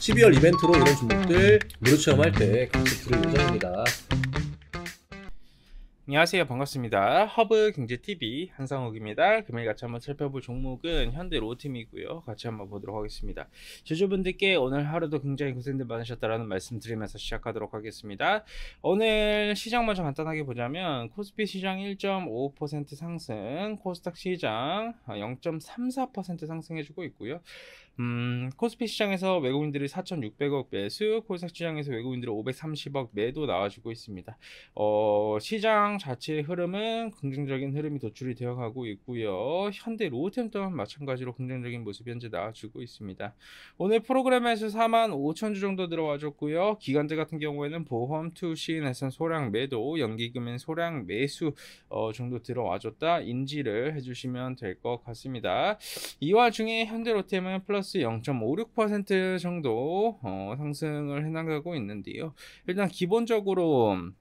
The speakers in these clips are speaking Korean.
12월 이벤트로 이런 종목들 무료 체험할 때 같이 들을 예정입니다. 안녕하세요 반갑습니다 허브 경제TV 한상욱입니다 금일 같이 한번 살펴볼 종목은 현대 로팀이고요 같이 한번 보도록 하겠습니다 주주분들께 오늘 하루도 굉장히 고생들 많으셨다라는 말씀 드리면서 시작하도록 하겠습니다 오늘 시장 먼저 간단하게 보자면 코스피 시장 1.5% 상승 코스닥 시장 0.34% 상승해주고 있고요 음, 코스피 시장에서 외국인들이 4,600억 배, 수요 코스닥 시장에서 외국인들이 530억 매도 나와주고 있습니다. 어, 시장 자체의 흐름은 긍정적인 흐름이 도출이 되어가고 있고요. 현대 로템 또한 마찬가지로 긍정적인 모습이 현재 나와주고 있습니다. 오늘 프로그램에서 4만 5천 주 정도 들어와줬고요. 기간제 같은 경우에는 보험, 투시인에선 소량 매도, 연기금엔 소량 매수 어, 정도 들어와줬다 인지를 해주시면 될 것 같습니다. 이와 중에 현대로템은 플러스 플러스 0.56% 정도 어, 상승을 해나가고 있는데요. 일단 기본적으로 음,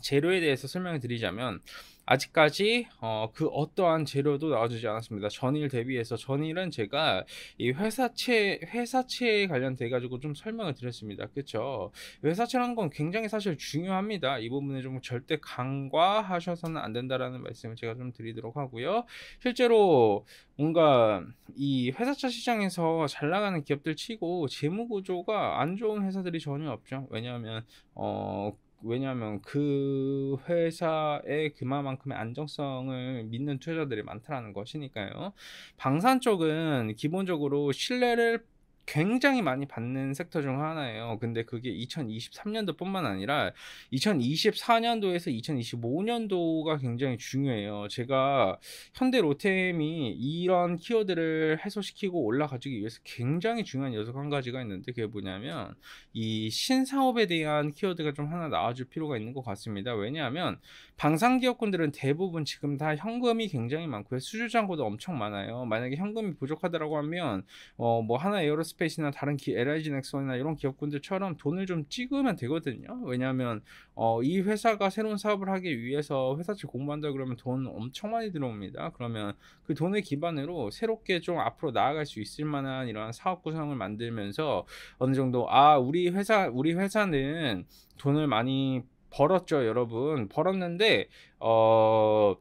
재료에 대해서 설명을 드리자면 아직까지 어, 그 어떠한 재료도 나와주지 않았습니다. 전일 대비해서 전일은 제가 이 회사채 회사채에 관련돼 가지고 좀 설명을 드렸습니다. 그렇죠? 회사채란 건 굉장히 사실 중요합니다. 이 부분에 좀 절대 강과하셔서는 안 된다라는 말씀을 제가 좀 드리도록 하고요. 실제로 뭔가 이 회사채 시장에서 잘 나가는 기업들 치고 재무 구조가 안 좋은 회사들이 전혀 없죠. 왜냐하면 어 왜냐하면 그 회사의 그만큼의 안정성을 믿는 투자들이많다는 것이니까요. 방산 쪽은 기본적으로 신뢰를 굉장히 많이 받는 섹터 중 하나예요. 근데 그게 2023년도뿐만 아니라 2024년도에서 2025년도가 굉장히 중요해요. 제가 현대 로템이 이런 키워드를 해소시키고 올라가주기 위해서 굉장히 중요한 녀석 한 가지가 있는데 그게 뭐냐면 이 신사업에 대한 키워드가 좀 하나 나와줄 필요가 있는 것 같습니다. 왜냐하면 방상 기업군들은 대부분 지금 다 현금이 굉장히 많고 수주 잔고도 엄청 많아요. 만약에 현금이 부족하다라고 하면 어 뭐 하나 에어로스 스페이스나 다른 기, LIG 넥슨이나 이런 기업군들처럼 돈을 좀 찍으면 되거든요. 왜냐하면 어, 이 회사가 새로운 사업을 하기 위해서 회사채 공부한다 그러면 돈 엄청 많이 들어옵니다. 그러면 그 돈을 기반으로 새롭게 좀 앞으로 나아갈 수 있을 만한 이러한 사업 구성을 만들면서 어느 정도 아 우리 회사 우리 회사는 돈을 많이 벌었죠, 여러분. 벌었는데 어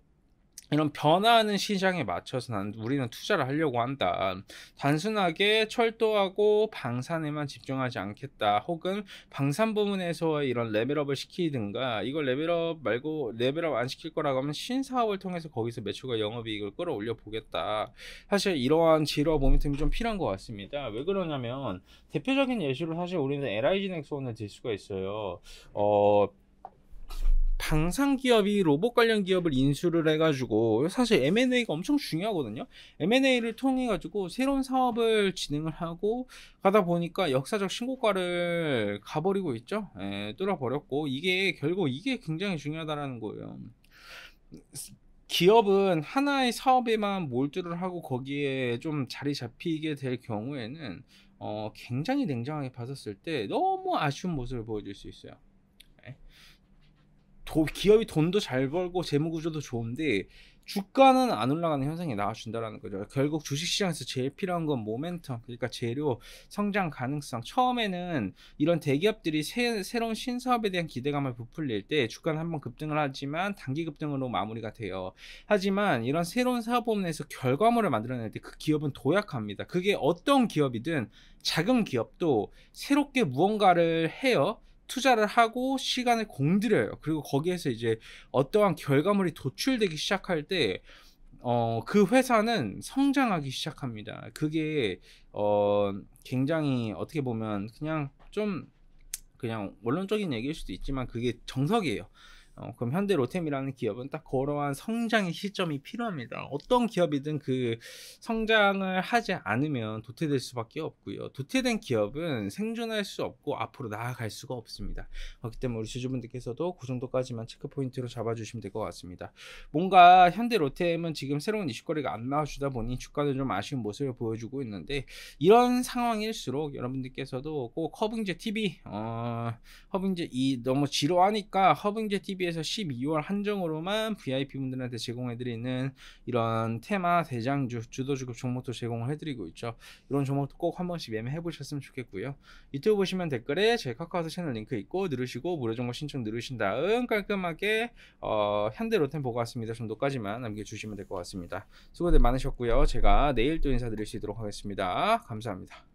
이런 변화하는 시장에 맞춰서 난 우리는 투자를 하려고 한다. 단순하게 철도하고 방산에만 집중하지 않겠다. 혹은 방산 부문에서 이런 레벨업을 시키든가 이걸 레벨업 말고 레벨업 안 시킬 거라고 하면 신사업을 통해서 거기서 매출과 영업이익을 끌어올려 보겠다. 사실 이러한 지루와 모멘텀이 좀 필요한 것 같습니다. 왜 그러냐면 대표적인 예시로 사실 우리는 LIG 넥스원을 들 수가 있어요. 어, 방상 기업이 로봇 관련 기업을 인수를 해가지고 사실 M&A가 엄청 중요하거든요. M&A를 통해 가지고 새로운 사업을 진행을 하고 가다 보니까 역사적 신고가를 가버리고 있죠. 예, 뚫어버렸고 이게 결국 이게 굉장히 중요하다라는 거예요. 기업은 하나의 사업에만 몰두를 하고 거기에 좀 자리 잡히게 될 경우에는 어, 굉장히 냉정하게 봤었을 때 너무 아쉬운 모습을 보여줄 수 있어요. 도, 기업이 돈도 잘 벌고 재무 구조도 좋은데 주가는 안 올라가는 현상이 나와준다라는 거죠. 결국 주식시장에서 제일 필요한 건 모멘텀, 그러니까 재료, 성장 가능성. 처음에는 이런 대기업들이 새, 새로운 신사업에 대한 기대감을 부풀릴 때 주가는 한번 급등을 하지만 단기 급등으로 마무리가 돼요. 하지만 이런 새로운 사업 부문에서 결과물을 만들어낼 때 그 기업은 도약합니다. 그게 어떤 기업이든 작은 기업도 새롭게 무언가를 해요. 투자를 하고 시간을 공들여요. 그리고 거기에서 이제 어떠한 결과물이 도출되기 시작할 때 어, 그 회사는 성장하기 시작합니다. 그게, 어, 굉장히 어떻게 보면 그냥 좀, 그냥 원론적인 얘기일 수도 있지만 그게 정석이에요. 어, 그럼 현대로템이라는 기업은 딱 그러한 성장의 시점이 필요합니다. 어떤 기업이든 그 성장을 하지 않으면 도태될 수밖에 없고요. 도태된 기업은 생존할 수 없고 앞으로 나아갈 수가 없습니다. 그렇기 때문에 우리 주주분들께서도 그 정도까지만 체크 포인트로 잡아주시면 될 것 같습니다. 뭔가 현대로템은 지금 새로운 이슈거리가 안 나와주다 보니 주가는 좀 아쉬운 모습을 보여주고 있는데 이런 상황일수록 여러분들께서도 꼭 허빙제 TV 어, 허빙제 이 너무 지루하니까 허빙제 TV 12에서 12월 한정으로만 VIP 분들한테 제공해드리는 이런 테마 대장주 주도주급 종목도 제공을 해드리고 있죠. 이런 종목도 꼭 한 번씩 매매해 보셨으면 좋겠고요. 유튜브 보시면 댓글에 제 카카오톡 채널 링크 있고 누르시고 무료 정보 신청 누르신 다음 깔끔하게 어, 현대로템 보고 왔습니다 정도까지만 남겨주시면 될 것 같습니다. 수고들 많으셨고요. 제가 내일 또 인사드릴 수 있도록 하겠습니다. 감사합니다.